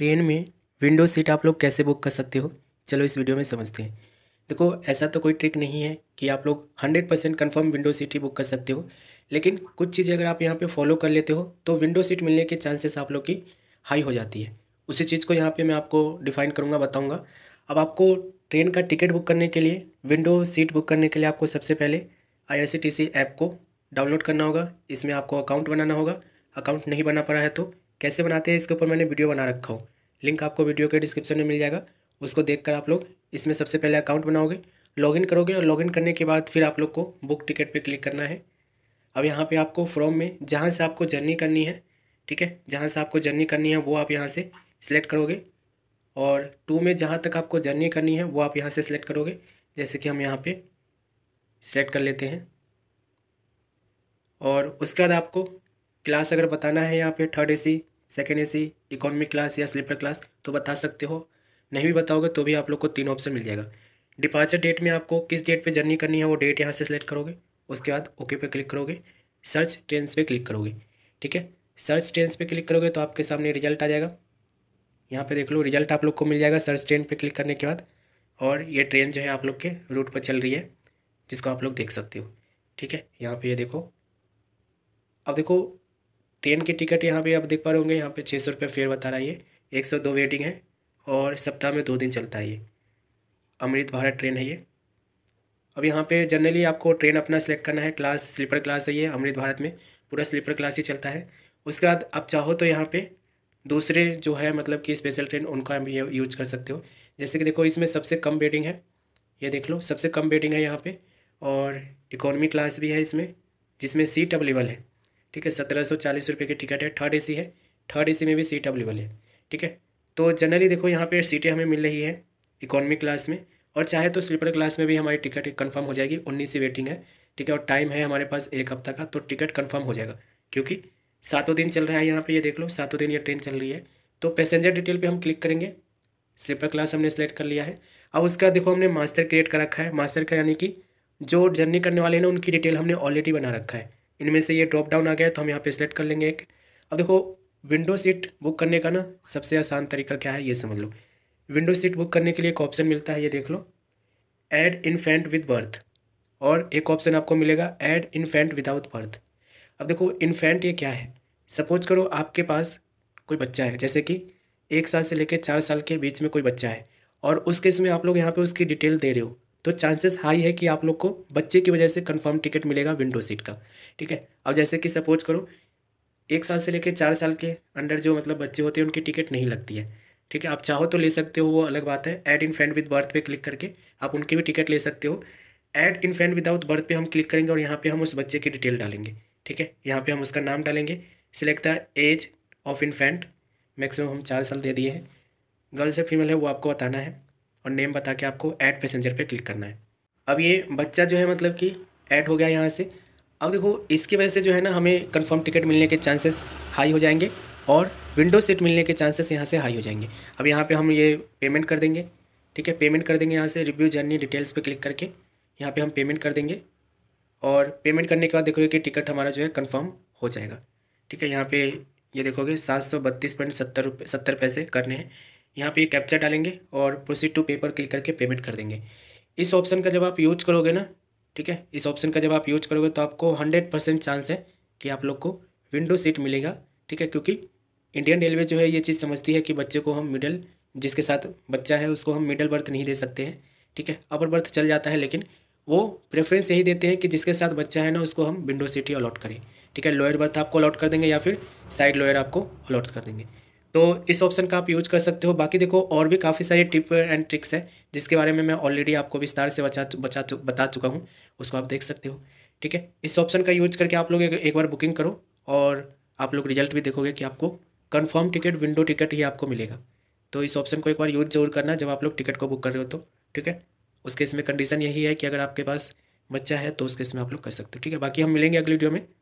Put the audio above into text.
train में window seat आप लोग कैसे बुक कर सकते हो चलो इस वीडियो में समझते हैं देखो ऐसा तो कोई ट्रिक नहीं है कि आप लोग hundred percent confirm window seat ही बुक कर सकते हो लेकिन कुछ चीज़ें अगर आप यहाँ पे फॉलो कर लेते हो तो विंडो सीट मिलने के चांसेस आप लोग की हाई हो जाती है उसी चीज़ को यहाँ पे मैं आपको डिफाइन करूँगा बताऊँगा अब आपको ट्रेन का टिकट बुक करने के लिए विंडो सीट बुक करने के लिए आपको सबसे पहले आई ऐप को डाउनलोड करना होगा इसमें आपको अकाउंट बनाना होगा अकाउंट नहीं बना पड़ा है तो कैसे बनाते हैं इसके ऊपर मैंने वीडियो बना रखा हूँ लिंक आपको वीडियो के डिस्क्रिप्शन में मिल जाएगा उसको देखकर आप लोग इसमें सबसे पहले अकाउंट बनाओगे लॉगिन करोगे और लॉगिन करने के बाद फिर आप लोग को बुक टिकट पे क्लिक करना है अब यहाँ पे आपको फ्रॉम में जहाँ से आपको जर्नी करनी है ठीक है जहाँ से आपको जर्नी करनी है वो आप यहाँ से सिलेक्ट करोगे और टू में जहाँ तक आपको जर्नी करनी है वो आप यहाँ से सिलेक्ट करोगे जैसे कि हम यहाँ पर सिलेक्ट कर लेते हैं और उसके बाद आपको क्लास अगर बताना है यहाँ पर third A second A C economic class या स्लीपर क्लास तो बता सकते हो नहीं भी बताओगे तो भी आप लोग को तीन ऑप्शन मिल जाएगा डिपार्चर डेट में आपको किस डेट पे जर्नी करनी है वो डेट यहाँ से सिलेक्ट करोगे उसके बाद ओके पे क्लिक करोगे सर्च ट्रेंस पे क्लिक करोगे ठीक है सर्च ट्रेंस पे क्लिक करोगे तो आपके सामने रिजल्ट आ जाएगा यहाँ पे देख लो रिजल्ट आप लोग को मिल जाएगा सर्च ट्रेन पे क्लिक करने के बाद और ये ट्रेन जो है आप लोग के रूट पर चल रही है जिसको आप लोग देख सकते हो ठीक है यहाँ पर ये यह देखो अब देखो ट्रेन की टिकट यहाँ पे आप देख पा रहे होंगे यहाँ पे छः सौ रुपये फेयर बता रहा है ये एक सौ दो वेटिंग है और सप्ताह में दो दिन चलता है ये अमृत भारत ट्रेन है ये अब यहाँ पे जनरली आपको ट्रेन अपना सेलेक्ट करना है क्लास स्लीपर क्लास है ये अमृत भारत में पूरा स्लीपर क्लास ही चलता है उसके बाद आप चाहो तो यहाँ पर दूसरे जो है मतलब कि स्पेशल ट्रेन उनका भी यूज कर सकते हो जैसे कि देखो इसमें सबसे कम वेटिंग है ये देख लो सबसे कम वेटिंग है यहाँ पर और इकोनॉमी क्लास भी है इसमें जिसमें सीट अवेलेबल है ठीक है सत्रह सौ चालीस रुपये की टिकट है थर्ड एसी है थर्ड एसी में भी सीट अवेलेबल है ठीक है तो जनरली देखो यहाँ पे सीटें हमें मिल रही है इकोनॉमी क्लास में और चाहे तो स्लीपर क्लास में भी हमारी टिकट कन्फर्म हो जाएगी उन्नीस सी वेटिंग है ठीक है और टाइम है हमारे पास एक हफ्ता का तो टिकट कन्फर्म हो जाएगा क्योंकि सातों दिन चल रहा है यहाँ पर ये देख लो सातों दिन ये ट्रेन चल रही है तो पैसेंजर डिटेल पर हम क्लिक करेंगे स्लीपर क्लास हमने सेलेक्ट कर लिया है अब उसका देखो हमने मास्टर क्रिएट कर रखा है मास्टर का यानी कि जो जर्नी करने वाले हैं ना उनकी डिटेल हमने ऑलरेडी बना रखा है इनमें से ये ड्रॉप डाउन आ गया तो हम यहाँ पे सेलेक्ट कर लेंगे एक अब देखो विंडो सीट बुक करने का ना सबसे आसान तरीका क्या है ये समझ लो विंडो सीट बुक करने के लिए एक ऑप्शन मिलता है ये देख लो इन इन्फेंट विद बर्थ और एक ऑप्शन आपको मिलेगा इन इन्फेंट विदाउट बर्थ अब देखो इन्फेंट ये क्या है सपोज करो आपके पास कोई बच्चा है जैसे कि एक साल से लेकर चार साल के बीच में कोई बच्चा है और उस केस में आप लोग यहाँ पे उसकी डिटेल दे रहे हो तो चांसेस हाई है कि आप लोग को बच्चे की वजह से कंफर्म टिकट मिलेगा विंडो सीट का ठीक है अब जैसे कि सपोज करो एक साल से लेकर चार साल के अंडर जो मतलब बच्चे होते हैं उनकी टिकट नहीं लगती है ठीक है आप चाहो तो ले सकते हो वो अलग बात है add infant with berth पे क्लिक करके आप उनकी भी टिकट ले सकते हो add infant without berth पे हम क्लिक करेंगे और यहाँ पे हम उस बच्चे की डिटेल डालेंगे ठीक है यहाँ पे हम उसका नाम डालेंगे select the age of infant maximum हम चार साल दे दिए हैं गर्ल्स है फीमेल है वो आपको बताना है और नेम बता के आपको ऐड पैसेंजर पे क्लिक करना है अब ये बच्चा जो है मतलब कि ऐड हो गया यहाँ से अब देखो इसकी वजह से जो है ना हमें कंफर्म टिकट मिलने के चांसेस हाई हो जाएंगे और विंडो सीट मिलने के चांसेस यहाँ से हाई हो जाएंगे अब यहाँ पे हम ये पेमेंट कर देंगे ठीक है पेमेंट कर देंगे यहाँ से रिव्यू जर्नी डिटेल्स पर क्लिक करके यहाँ पर हम पेमेंट कर देंगे और पेमेंट करने के बाद देखोगे कि टिकट हमारा जो है कन्फर्म हो जाएगा ठीक है यहाँ पर ये देखोगे सात सौ बत्तीस पॉइंट सत्तर रुपये सत्तर पैसे करने हैं यहाँ पे कैप्चर डालेंगे और प्रोसीड टू पे पर क्लिक करके पेमेंट कर देंगे इस ऑप्शन का जब आप यूज करोगे ना ठीक है इस ऑप्शन का जब आप यूज करोगे तो आपको हंड्रेड परसेंट चांस है कि आप लोग को विंडो सीट मिलेगा ठीक है क्योंकि इंडियन रेलवे जो है ये चीज़ समझती है कि बच्चे को हम मिडल जिसके साथ बच्चा है उसको हम मिडल बर्थ नहीं दे सकते हैं ठीक है अपर बर्थ चल जाता है लेकिन वो प्रेफरेंस यही देते हैं कि जिसके साथ बच्चा है ना उसको हम विंडो सीट ही अलॉट करें ठीक है लोअर बर्थ आपको अलॉट कर देंगे या फिर साइड लोअर आपको अलॉट कर देंगे तो इस ऑप्शन का आप यूज कर सकते हो बाकी देखो और भी काफ़ी सारी टिप एंड ट्रिक्स है जिसके बारे में मैं ऑलरेडी आपको विस्तार से बचा बचा बता चुका हूँ उसको आप देख सकते हो ठीक है इस ऑप्शन का यूज करके आप लोग एक, बार बुकिंग करो और आप लोग रिजल्ट भी देखोगे कि आपको कन्फर्म टिकट विंडो टिकट ही आपको मिलेगा तो इस ऑप्शन को एक बार यूज जरूर करना जब आप लोग टिकट को बुक कर रहे हो तो ठीक है उसके इसमें कंडीशन यही है कि अगर आपके पास बच्चा है तो उसके इसमें आप लोग कर सकते हो ठीक है बाकी हम मिलेंगे अगली वीडियो में